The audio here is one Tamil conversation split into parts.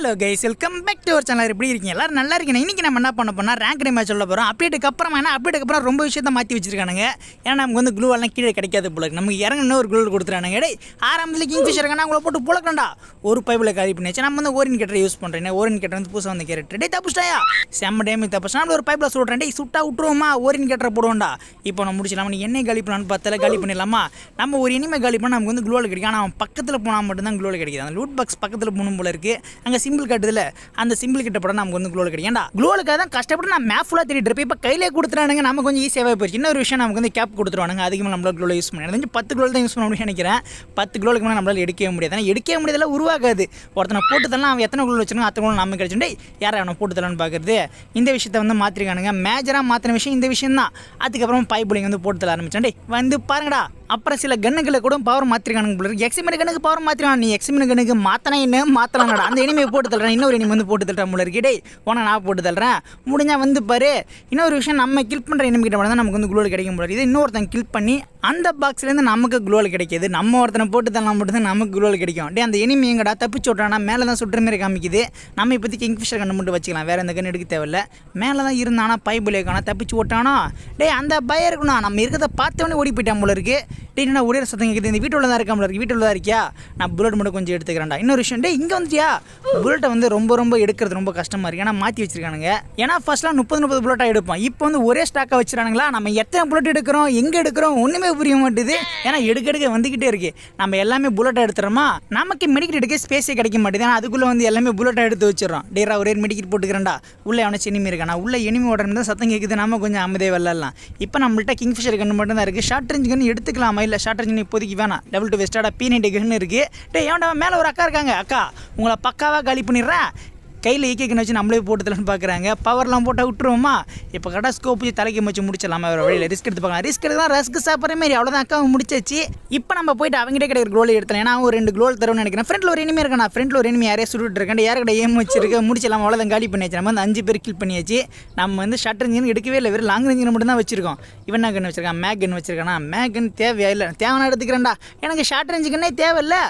hello guys welcome back to our channel எப்படி இருக்கீங்க எல்லாரும் நல்லா இருக்கீங்க இன்றைக்கி நம்ம என்ன பண்ண போனால் ரேங்க் டே மேட்ச் சொல்ல போகிறோம் அப்டேட்டுக்கு அப்புறம் ஏன்னா அப்டேட்டுக்கு அப்புறம் ரொம்ப விஷயத்தை மாற்றி வச்சிருக்கானுங்க ஏன்னா நமக்கு வந்து குளூவெல்லாம் கீழே கிடைக்காது போல நமக்கு இறங்கணும் ஒரு குளூ கொடுத்துறானுங்க டே ஆரம்பத்தில் கிங் ஃபிஷர் இருக்கா அவங்கள போட்டு புழக்கண்டா ஒரு பைப்பில் காரி பண்ணிச்சு நம்ம வந்து ஓரின் கெட்டரை யூஸ் பண்ணுறேன் ஓரின் கெட்டர் வந்து புதுசாக வந்து கேரக்டர் டே தப்புச்சிட்டாயா செம்ம டேமி தப்புச்சா நம்ம ஒரு பைப்பில் சொல்கிறேன் டே சுட்டா விட்டுருவோமா ஓரின் கெட்டரை போடுவோம்டா இப்போ நம்ம முடிச்சிடலாம் நீ என்ன காலி பண்ணலான்னு பார்த்தால காலி பண்ணிடலாமா நம்ம ஒரு இனிமேல் காலி பண்ணால் நமக்கு வந்து குளூவில் கிடைக்கும் ஆனால் அவன் பக்கத்தில் போனால் மட்டும்தான் குளூவில் கிடைக்கிது அந்த லூட் பாக்ஸ் பக்கத்தில் போகணும் போல இருக்குது அங்கே சிம்பிள் காட்டுதுல அந்த சிம்பிள் கிட்ட படம் நமக்கு வந்து க்ளோவில் கிடைக்கும் ஏன்டா க்ளோலுக்காக தான் கஷ்டப்பட்டு நான் மேப் ஃபுல்லாக தேடிட்டு இருப்பேன் இப்போ கையிலே கொடுத்துறானுங்க நம்ம கொஞ்சம் ஈஸியாகவே போயிடுச்சு இன்னொரு விஷயம் நமக்கு வந்து கேப் கொடுத்துருவானுங்க அதிகமாக நம்மளால் க்ளோவில் யூஸ் பண்ணி தெரிஞ்சு பத்து க்ளோல் தான் யூஸ் பண்ண முடியும் நினைக்கிறேன் பத்து க்ளோலுக்கு மேலே நம்மளால் எடுக்கவே முடியாது ஏன்னா எடுக்க முடியாதெல்லாம் உருவாகாது ஒருத்தனை போட்டு தரலாம் அவன் எத்தனை க்ளோல் வச்சிருக்கோம் அத்தனை க்ளோல் நம்ம கிடைச்சுட்டு யாரை அவனை போட்டு தரலான்னு பார்க்குறது இந்த விஷயத்தை வந்து மாற்றிருக்கானுங்க மேஜராக மாற்றின விஷயம் இந்த விஷயம் தான் அதுக்கப்புறம் பைப் வந்து போட்டு தர ஆரம்பிச்சான் வந்து பாருங்கடா அப்புறம் சில கண்ணுகளை கூட பவர் மாற்றிருக்கானுங்க எக்ஸிமின் கண்ணுக்கு பவர் மாற்றிருக்கான் நீ எக்ஸிமின் கண்ணுக்கு மாத்தனா என்ன மாத்தலாம்டா அந்த இனிமே போட்டு தள்ளுறேன் இன்னொரு இனிமே வந்து போட்டு தள்ளுறேன் முள்ளருக்கு டே போனால் நான் போட்டு தள்ளுறேன் முடிஞ்சால் வந்து பாரு இன்னொரு விஷயம் நம்ம கில் பண்ணுற இனிமே கிட்ட தான் நமக்கு வந்து குளோடு கிடைக்க முடியாது இது இன்னொருத்தன் கில் பண்ணி அந்த பாக்ஸ்லேருந்து நமக்கு குளோல் கிடைக்கிது நம்ம ஒருத்தனை போட்டு தரலாம் மட்டும் தான் நமக்கு குளோல் கிடைக்கும் டே அந்த எனிமி எங்கடா தப்பிச்சு விட்றானா மேலே தான் சுட்டுற மாதிரி காமிக்குது நம்ம இப்போதைக்கு கிங்ஃபிஷர் கண்ணு மட்டும் வச்சுக்கலாம் வேறு எந்த கண்ணு எடுக்க தேவையில்ல மேலே தான் இருந்தானா பைபிள் இருக்கானா தப்பிச்சு விட்டானா டே அந்த பயம் இருக்குண்ணா நம்ம இருக்கிறத பார்த்தவொடனே ஓடி போயிட்டா போல இருக்குது டே என்ன ஒரே சத்தம் கேட்குது இந்த வீட்டில் தான் இருக்கா போல இருக்கு வீட்டில் தான் இருக்கியா நான் புல்லட் மட்டும் கொஞ்சம் எடுத்துக்கிறேன்டா இன்னொரு விஷயம் டே இங்கே வந்துச்சியா புல்லட்டை வந்து ரொம்ப ரொம்ப எடுக்கிறது ரொம்ப கஷ்டமாக இருக்குது ஏன்னா மாற்றி வச்சிருக்கானுங்க ஏன்னா ஃபஸ்ட்லாம் முப்பது முப்பது புல்லட்டாக எடுப்போம் இப்போ வந்து ஒரே ஸ்டாக்காக வச்சுறானுங்களா நம்ம எத்தனை புல்லட் எடுக்கிறோம் எங்கே எடுக்கிறோம் ஒன்றுமே எனக்கே புரிய மாட்டேது ஏன்னா எடுக்க எடுக்க வந்துக்கிட்டே இருக்கு நம்ம எல்லாமே புல்லட்டாக எடுத்துறோமா நமக்கு மெடிக்கெட் எடுக்க ஸ்பேஸே கிடைக்க மாட்டேது ஏன்னா அதுக்குள்ளே வந்து எல்லாமே புல்லட்டாக எடுத்து வச்சிடறோம் டேரா ஒரே மெடிக்கெட் போட்டுக்கிறேன்டா உள்ளே எவனை எனிமி இருக்கானா உள்ளே எனிமி உடனே தான் சத்தம் கேட்குது நம்ம கொஞ்சம் அமைதியை விளாட்லாம் இப்போ நம்மள்ட்ட கிங்ஃபிஷர் கன்று மட்டும் தான் இருக்குது ஷார்ட் ரேஞ்ச் கன்று எடுத்துக்கலாமா இல்லை ஷார்ட் ரேஞ்ச் இப்போதைக்கு வேணாம் லெவல் டூ வெஸ்டாடா நைன்டி கன்று இருக்குது டே ஏன்டா மேலே ஒரு அக்கா இருக்காங்க அக்கா உங்களை பக்காவாக காலி பண்ணிடுறேன் கையில் ஈக்கிக்கணும் வச்சு நம்மளே போட்டுதலன்னு பார்க்குறாங்க பவர்லாம் போட்டால் விட்டுருவோமா இப்போ கடை ஸ்கோப் தலைக்கு வச்சு முடிச்சிடலாமா வேறு வழியில் ரிஸ்க் எடுத்து பார்க்கலாம் ரிஸ்க் தான் ரஸ்க் சாப்பிட்ற மாதிரி அவ்வளோதான் அக்காவும் முடிச்சிச்சு இப்போ நம்ம போயிட்டு அவங்ககிட்ட கிடைக்கிற க்ளோல் எடுத்தலாம் ஏன்னா ஒரு ரெண்டு க்ளோல் தரும்னு நினைக்கிறேன் ஃப்ரெண்டில் ஒரு இனிமே இருக்கா ஃப்ரெண்டில் ஒரு இனிமே யாரையும் சுட்டுட்டு இருக்கேன் யார்கிட்ட ஏம் வச்சிருக்க முடிச்சலாம் அவ்வளோதான் காலி பண்ணியாச்சு நம்ம வந்து அஞ்சு பேர் கில் பண்ணியாச்சு நம்ம வந்து ஷட்டர் இன்ஜின் எடுக்கவே இல்லை வெறும் லாங் இன்ஜின் மட்டும் தான் வச்சிருக்கோம் இவன் என்ன கண்ணு வச்சிருக்கான் மேக் கன் வச்சிருக்கானா மேக் கன் தேவையா இல்லை தேவையான எடுத்துக்கிறேன்டா எனக்கு ஷார்ட் ரேஞ்சுக்குன்னே தேவையில்லை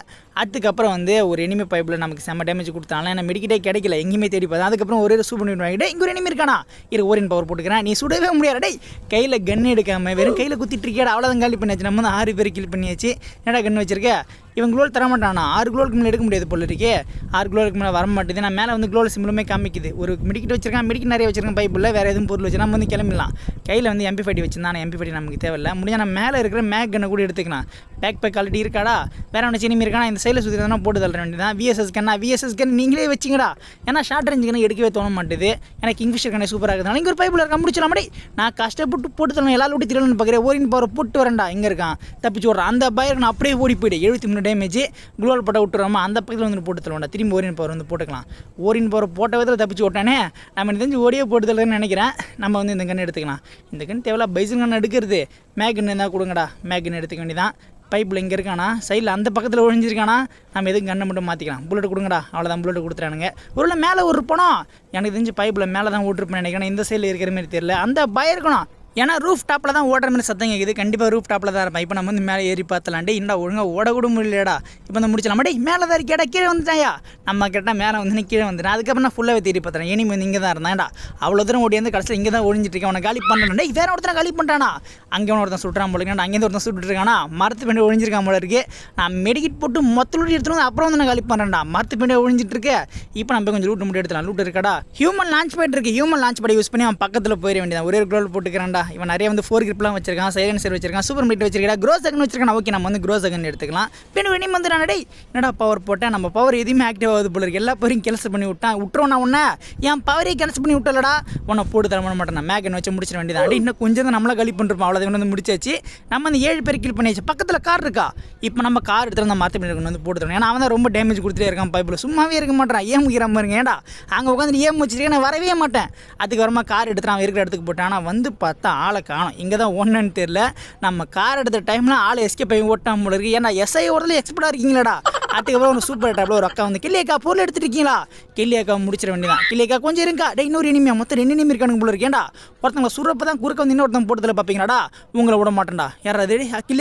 அதுக்கப்புறம் வந்து ஒரு எனிமி பைப்பில் நமக்கு செம்ம டேமேஜ் கொடுத்தாலும் நான் மெடிக்கிட்டே கிடைக்கல எங்கேயுமே தேடி பார்த்தா அதுக்கப்புறம் ஒரே சூப்பர் நியூட் வாங்கிட்டு இங்கே ஒரு எனிமி இருக்கானா இரு ஓரின் பவர் போட்டுக்கிறேன் நீ சுடவே முடியாது டே கையில் கன் எடுக்காமல் வெறும் கையில் குத்திட்டு இருக்கியாடா அவ்வளோதான் காலி பண்ணியாச்சு நம்ம வந்து ஆறு பேர் கில் பண்ணியாச்சு என்னடா கன் வச்சிருக்க இவன் குளோல் தரமாட்டானா ஆறு க்ளோலுக்கு மேலே எடுக்க முடியாது போல இருக்கே ஆறு க்ளோலுக்கு மேலே வர மாட்டேது நான் மேலே வந்து க்ளோல் சிம்பிளுமே காமிக்குது ஒரு மிடிக்கிட்டு வச்சிருக்கான் மிடிக்கி நிறைய வச்சிருக்கேன் பைப்பில் வேறு எதுவும் பொருள் வச்சு நம்ம வந்து கிளம்பிடலாம் கையில் வந்து எம்பி ஃபைட்டி வச்சிருந்தா எம்பி ஃபைட்டி நமக்கு தேவையில்லை முடிஞ்சால் நான் மேலே இருக்கிற மேக் கண்ணை கூட எடுத்துக்கலாம் பேக் பேக் ஆல்ரெடி இருக்காடா வேற ஒன்று சினிமி இருக்கா இந்த சைடில் சுற்றி தானே போட்டு தள்ள தான் விஎஸ்எஸ் கண்ணா விஎஸ்எஸ் கண் நீங்களே வச்சிங்கடா ஏன்னா ஷார்ட் ரேஞ்ச் கண்ணு எடுக்கவே தோண மாட்டேது எனக்கு கிங்ஃபிஷர் கண்ணை சூப்பராக இருக்கிறதுனால இங்கே ஒரு பைப்பில் இருக்க முடிச்சிடலாம் மாதிரி நான் கஷ்டப்பட்டு போட்டு தரணும் எல்லாரும் விட்டு திருவிழா பார்க்குறேன் ஓரின் பவர் போட்டு வரேன்டா இங்கே இருக்கான் தப்பிச்சு விட்றான் அந்த பயிர் நான் அப்படியே ஓடி போயிடு எழுபத்தி மூணு டேமேஜு குளோல் போட்டால் விட்டுருவோமா அந்த பக்கத்தில் வந்து போட்டு தருவோம்டா திரும்பி ஓரின் பவர் வந்து போட்டுக்கலாம் ஓரின் பவர் போட்ட விதத்தில் தப்பிச்சு விட்டானே நம்ம தெரிஞ்சு ஓடியே போட்டு தள்ளுறதுன்னு நினைக்கிறேன் நம்ம வந்து இந்த கன்று எடுத்துக்கலாம் இந்த கன்று தேவையில்ல பைசன் கண்ணு எடுக்கிறது மேகன் இருந்தால் கொடுங்கடா மேகன் எடுத்துக்க வேண்டியதான் பைப்பில் இங்கே இருக்கானா சைடில் அந்த பக்கத்தில் ஒழிஞ்சிருக்கானா நம்ம எதுவும் கண்ணை மட்டும் மாற்றிக்கலாம் புல்லட் கொடுங்கடா அவ்வளோதான் புல்லட் கொடுத்துறானுங்க ஒரு மேலே ஒரு பணம் எனக்கு தெரிஞ்சு பைப்பில் மேலே தான் ஓட்டிருப்பேன் நினைக்கிறேன் இந்த சைடில் இருக்கிற மாதிரி தெரியல அந்த பயம் இருக்கணும் ஏன்னா ரூஃப் டாப்பில் தான் ஓடுற மாதிரி சத்தம் கேட்குது கண்டிப்பாக ரூஃப் டாப்பில் தான் இருப்பேன் இப்போ நம்ம வந்து மேலே ஏறி பார்த்தலாண்டே இன்னும் ஒழுங்காக ஓடக்கூட முடியலடா இப்போ வந்து முடிச்சலாமாடே மேலே தான் இருக்கேடா கீழே வந்துட்டாயா நம்ம கேட்டால் மேலே வந்து கீழே வந்துட்டேன் அதுக்கப்புறம் நான் ஃபுல்லாகவே தேடி பார்த்துறேன் இனி இங்கே தான் இருந்தாண்டா அவ்வளோ தூரம் ஓடி வந்து கடைசியில் இங்கே தான் ஒழிஞ்சிட்டு இருக்கேன் அவனை காலி பண்ணாண்டே வேறு ஒருத்தன் காலி பண்ணுறானா அங்கே ஒருத்தன் சுட்டுறான் போல இருக்கா அங்கேருந்து ஒருத்தன் சுட்டுட்டு இருக்கானா மரத்து பின்னாடி ஒழிஞ்சிருக்கான் போல இருக்கு நான் மெடிக்கிட் போட்டு மொத்தலூட்டி எடுத்துகிட்டு வந்து அப்புறம் வந்து நான் காலி பண்ணுறேன்டா மரத்து பின்னாடி ஒழிஞ்சிட்டு இருக்கு இப்போ நம்ம கொஞ்சம் லூட்டு முடி எடுத்துலாம் லூட்டு இருக்காடா ஹியூமன் லான்ச் பேட் இருக்கு ஹியூமன் லான்ச் பேட் யூஸ் பண்ணி அவன் பக்கத்தில் போயிட வேண்டியதான் ஒரே குளோல் போட்டுக்கிறான்டா இருக்கான்டா இவன் நிறைய வந்து ஃபோர் கிரிப்லாம் வச்சிருக்கான் சைலன்சர் வச்சிருக்கான் சூப்பர் மீட் வச்சிருக்கா க்ரோ செகண்ட் வச்சிருக்கான் ஓகே நம்ம வந்து க்ரோ செகண்ட் எடுத்துக்கலாம் பின் வெனி வந்து நான் டே என்னடா பவர் போட்டேன் நம்ம பவர் எதுவுமே ஆக்டிவ் ஆகுது போல இருக்கு எல்லா பவரையும் கெலஸ் பண்ணி விட்டான் விட்டுறோம் நான் உன்ன என் பவரே கெலஸ் பண்ணி விட்டலடா உன்னை போட்டு தர மாட்டேன் நான் மேகன் வச்சு முடிச்சிட வேண்டியதான் அடி இன்னும் கொஞ்சம் தான் நம்மளை கலி பண்ணிருப்போம் அவ்வளோ வந்து முடிச்சாச்சு நம்ம அந்த ஏழு பேர் கில் பண்ணியாச்சு பக்கத்தில் கார் இருக்கா இப்போ நம்ம கார் எடுத்துகிட்டு வந்து மாற்றி வந்து போட்டு தரணும் ஏன்னா அவன் தான் ரொம்ப டேமேஜ் கொடுத்துட்டே இருக்கான் பைப்பில் சும்மாவே இருக்க மாட்டான் ஏன் முக்கிற மாதிரி ஏன்டா அங்கே உட்காந்து ஏன் வச்சிருக்கேன் நான் வரவே மாட்டேன் அதுக்கு வரமா கார் எடுத்துட்டு அவன் இருக்கிற இடத்துக்கு போட்டான் ஆனால் வந்து பார்த்தா பார்த்தா ஆளை காணும் இங்கே தான் ஒன்றுன்னு தெரில நம்ம கார் எடுத்த டைமில் ஆள் எஸ்கே பையன் ஓட்டாமல் இருக்கு ஏன்னா எஸ்ஐ ஓரத்தில் எக்ஸ்பர்ட்டாக இருக்கீங்களாடா அதுக்கப்புறம் ஒரு சூப்பர் டேப்ல ஒரு அக்கா வந்து அக்கா பொருள் எடுத்துருக்கீங்களா கிள்ளி அக்கா முடிச்சிட வேண்டியதான் அக்கா கொஞ்சம் இருக்கா டே இன்னொரு இனிமையா மொத்தம் ரெண்டு இனிமே இருக்கானுங்க போல இருக்கேன்டா ஒருத்தவங்க சுரப்ப தான் குறுக்க வந்து இன்னொருத்தம் போட்டதில் பார்ப்பீங்களாடா உங்களை விட மாட்டேன்டா யாராவது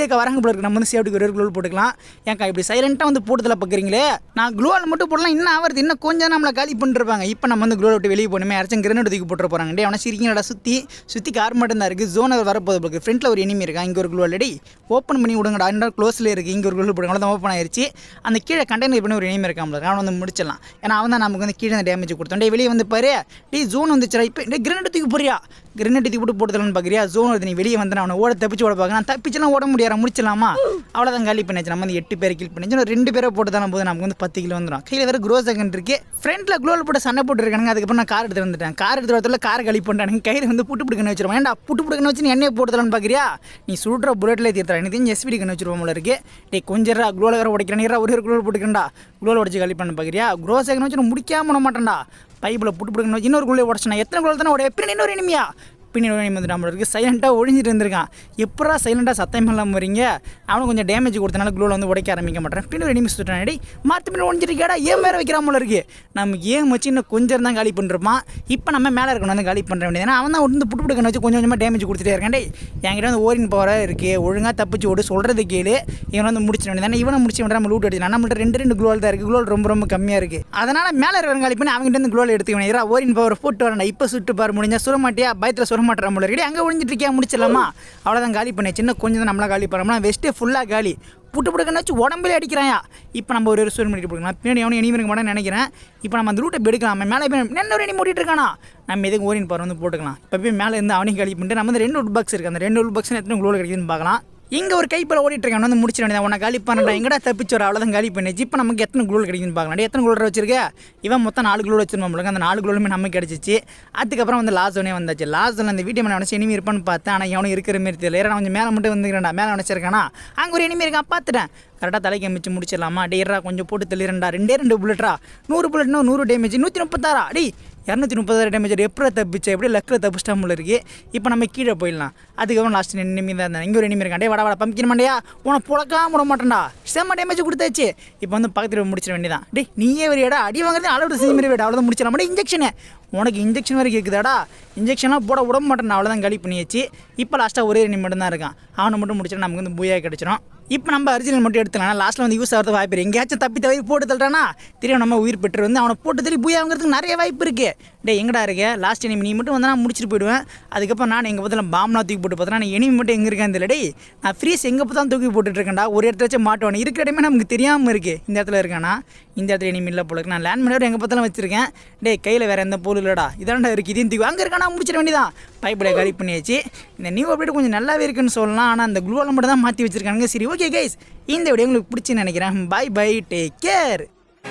அக்கா வராங்க போல இருக்கு நம்ம வந்து சேஃப்டிக்கு ஒரு ரோல் போட்டுக்கலாம் ஏன்க்கா இப்படி சைலண்ட்டாக வந்து போட்டதில் பார்க்குறீங்களே நான் க்ளோவில் மட்டும் போடலாம் இன்னும் ஆகிறது இன்னும் கொஞ்சம் நம்மளை காலி பண்ணிருப்பாங்க இப்போ நம்ம வந்து க்ளோவில் விட்டு வெளியே போகணுமே யாராச்சும் கிரண்டு தூக்கி போட்டு போகிறாங்க டே அவனை சிரிக்கடா சுற்றி சுற்றி கார் மட்டும் தான் இருக்குது ஜோனர் வரப்போது உங்களுக்கு ஃப்ரண்ட்டில் ஒரு இனிமே இருக்கா இங்கே ஒரு க்ளோ ஆல்ரெடி ஓப்பன் பண்ணி விடுங்கடா இன்னும் க்ளோஸில் இருக்குது இங்கே ஒரு க்ளோ போடுங்க அவ்வளோ தான் ஓப்பன் ஆயிடுச்சு அந்த அந்த கீழே கண்டெய்னர் பண்ணி ஒரு இனிமே இருக்காமல் அவன் வந்து முடிச்சிடலாம் ஏன்னா அவன் தான் நமக்கு வந்து கீழே அந்த டேமேஜ் கொடுத்தோம் டே வெளியே வந்து பாரு டே ஜோன் வந்துச்சுரா இப்போ டே கிரனேட் தூக்கி போறியா கிரனேட் விட்டு போட்டு போட்டுலான்னு ஜோன் வருது நீ வெளியே வந்தேன் அவனை ஓட தப்பிச்சு ஓட பார்க்க நான் தப்பிச்செல்லாம் ஓட முடியாது முடிச்சலாமா அவ்வளோதான் காலி பண்ணிச்சு நம்ம வந்து எட்டு பேரை கில் பண்ணிச்சு ரெண்டு பேரை போட்டு தானே போது நமக்கு வந்து பத்து கிலோ வந்துடும் கையில் வேறு க்ரோ செகண்ட் இருக்கு ஃப்ரண்ட்டில் க்ளோவில் போட்டு சண்டை போட்டுருக்கானுங்க அதுக்கப்புறம் நான் கார் எடுத்து வந்துட்டேன் கார் எடுத்து வரத்துல கார் கழி பண்ணிட்டானுங்க கையில் வந்து புட்டு பிடிக்கணும் வச்சிருவோம் ஏன்டா புட்டு பிடிக்கணும் வச்சு நீ என்னையை பாக்கிறியா நீ சுடுற புல்லட்லேயே தீர்த்தா எனக்கு தெரிஞ்சு எஸ்பிடி கண்ணு வச்சிருவோம்ல இருக்கு டே கொஞ்சம் க்ளோவில் வேறு உடைக்கிறேன் ஒரு ஒரு க்ளோவில் போட்டுக்கிறேன்டா க்ளோவில் உடச்சி கழி பண்ண பார்க்குறியா க்ரோ செகண்ட் வச்சு முடிக்காம பண்ண மாட்டேன்டா பைப்பில் புட்டு பிடிக்கணும் இன்னொரு குள்ளே உடச்சினா எத்தனை குழந்தை தானே உடைய பின்னாடி இன்னொரு இனிமையா பின்னாடி நிமிந்துட்டான் இருக்குது சைலண்ட்டாக ஒழிஞ்சிட்டு இருந்திருக்கான் எப்படா சைலண்டாக சத்தம் இல்லாமல் வரீங்க அவனுக்கு கொஞ்சம் டேமேஜ் கொடுத்தனால குளோவில் வந்து உடைக்க ஆரம்பிக்க மாட்டேன் பின்னாடி நிமிஷம் சுட்டான் அடி மாற்றி பின்னாடி கேடா ஏன் மேலே வைக்கிறான் போல இருக்குது நம்ம ஏன் வச்சு இன்னும் கொஞ்சம் தான் காலி பண்ணிருப்பான் இப்போ நம்ம மேலே இருக்கணும் வந்து காலி பண்ணுற வேண்டியது ஏன்னா அவன் தான் வந்து புட்டு வச்சு கொஞ்சம் கொஞ்சமாக டேமேஜ் கொடுத்துட்டே இருக்கேன்டே என்கிட்ட வந்து ஓரின் போகிற இருக்குது ஒழுங்காக தப்பிச்சு ஓடு சொல்கிறது கேளு இவனை வந்து முடிச்சிட வேண்டியது இவனை முடிச்சு வேண்டாம் நம்ம லூட் அடிச்சு நம்மள்ட்ட ரெண்டு ரெண்டு க்ளோல் தான் இருக்குது க்ளோல் ரொம்ப ரொம்ப கம்மியாக இருக்குது அதனால் மேலே இருக்கிற காலி பண்ணி அவங்ககிட்ட இருந்து க்ளோல் எடுத்துக்கணும் இரா ஓரின் பவர் போட்டு வரேன் இப்போ சுட்டு பாரு முடிஞ்சால் சுட மாட்டியா பயத்தில் தொடமாட்டுற நம்மளை இருக்கடி அங்கே ஒழிஞ்சிட்டு இருக்கியா முடிச்சிடலாமா அவ்வளோதான் காலி பண்ணேன் சின்ன கொஞ்சம் தான் நம்மளாம் காலி பண்ணோம்னா வெஸ்ட்டே ஃபுல்லாக காலி புட்டு வச்சு உடம்புல அடிக்கிறாயா இப்போ நம்ம ஒரு ரெஸ்டோர் பண்ணிட்டு போடுக்கலாம் பின்னாடி அவனும் இனிமே இருக்க மாட்டேன் நினைக்கிறேன் இப்போ நம்ம அந்த ரூட்டை எடுக்கலாம் மேலே போய் என்ன ஒரு இனி மூட்டிட்டு இருக்கானா நம்ம எதுக்கு ஓரின் பாரு வந்து போட்டுக்கலாம் இப்போ போய் மேலே இருந்து அவனையும் கழிப்பு பண்ணிட்டு நம்ம வந்து ரெண்டு உட் பாக்ஸ் இருக்குது அந்த ரெண்டு உட் பாக்ஸ் எத்தனை உங்களோட கிடைக்குதுன்னு பார்க்கலாம் இங்கே ஒரு கைப்பில் இருக்கேன் வந்து முடிச்சிட வேண்டியது உன்னை காலி பண்ணடா எங்கடா தப்பிச்சோர் அவ்வளோதான் காலி பண்ணிச்சு இப்போ நமக்கு எத்தனை குளூல் கிடைக்குன்னு பார்க்கலாம் எத்தனை குளூல் வச்சிருக்க இவன் மொத்தம் நாலு குளூல் வச்சிருந்தோம் அந்த நாலு குளூலுமே நமக்கு கிடச்சிச்சு அதுக்கப்புறம் வந்து லாஸ்ட் ஒன்னே வந்தாச்சு லாஸ்ட் ஒன் அந்த வீட்டு மேலே நினச்சி இனிமே இருப்பான்னு பார்த்தேன் ஆனால் எவனும் இருக்கிற மாரி தெரியல ஏன்னா கொஞ்சம் மேலே மட்டும் வந்துக்கிறேன்டா மேலே வச்சிருக்கானா அங்கே ஒரு இனிமே இருக்கான் பார்த்துட்டேன் கரெக்டாக தலைக்கு அமைச்சு முடிச்சிடலாமா டேரா கொஞ்சம் போட்டு தெளிரண்டா ரெண்டே ரெண்டு புல்லட்ரா நூறு புல்லட்னா நூறு டேமேஜ் நூற்றி முப்பத்தாறா அடி இரநூத்தி முப்பதாயிரம் டேமேஜ் எப்படி தப்பிச்சு எப்படி லக்கில் தப்பிச்சிட்டாமல் இருக்குது இப்போ நம்ம கீழே போயிடலாம் அதுக்கப்புறம் லாஸ்ட் எனிமி தான் இருந்தேன் இங்கே ஒரு இருக்கேன் இருக்காண்டே வட வட பம்பிக்கிற மாட்டியா உன புழக்காம விட மாட்டேன்டா செம்ம டேமேஜ் கொடுத்தாச்சு இப்போ வந்து பக்கத்தில் முடிச்சிட வேண்டியதான் டே நீயே ஒரு இடம் அடி வாங்குறது அளவு செஞ்சு மாதிரி வேடா அவ்வளோதான் முடிச்சிடலாம் மாட்டே இன்ஜெக்ஷனு உனக்கு இன்ஜெக்ஷன் வரைக்கும் கேட்குதாடா இன்ஜெக்ஷன்லாம் போட விட மாட்டேன் அவ்வளோதான் கழி பண்ணியாச்சு இப்போ லாஸ்ட்டாக ஒரே ரெண்டு மட்டும் தான் இருக்கான் அவனை மட்டும் முடிச்சுட்டு நமக்கு வந்து பூயா கிடச்சிரும் இப்போ நம்ம அரிஜினல் மட்டும் எடுத்துக்கலாம் லாஸ்ட்டில் வந்து யூஸ் ஆகிறது வாய்ப்பு எங்கேயாச்சும் தப்பி தவறி போட்டு தள்ளிட்டானா திரும்ப நம்ம உயிர் பெற்று வந்து அவனை போட்டு தள்ளி பூயாங்கிறதுக்கு நிறைய வாய்ப்பு இருக்குது டே எங்கடா இருக்கு லாஸ்ட் எனிமி நீ மட்டும் வந்து நான் முடிச்சுட்டு போயிடுவேன் அதுக்கப்புறம் நான் எங்கள் பத்தில் பாம்லாம் தூக்கி போட்டு பார்த்தேன் நான் எனிமி மட்டும் எங்கே இருக்கேன் இந்த டே நான் ஃப்ரீஸ் எங்கே பார்த்தாலும் தூக்கி போட்டுட்ருக்கேன்டா ஒரு இடத்துல மாட்டுவானு இருக்கிற இடமே நமக்கு தெரியாமல் இருக்குது இந்த இடத்துல இருக்கேன்னா இந்த இடத்துல எனிமி இல்லை போல நான் லேண்ட் மேனவர் எங்கே பார்த்தாலும் வச்சுருக்கேன் டே கையில் வேறு எந்த பொருள் கூட இல்லைடா இதாண்டா இருக்குது இதையும் தூக்கி அங்கே இருக்கா நான் முடிச்சிட வேண்டியதான் பைப்பில் கரெக்ட் பண்ணியாச்சு இந்த நியூ அப்டேட் கொஞ்சம் நல்லாவே இருக்குன்னு சொல்லலாம் ஆனால் அந்த குளூவில் மட்டும் தான் மாற்றி வச்சிருக்காங்க சரி ஓகே கைஸ் இந்த வீடியோ உங்களுக்கு பிடிச்சி நினைக்கிறேன் பை பை டேக் கேர்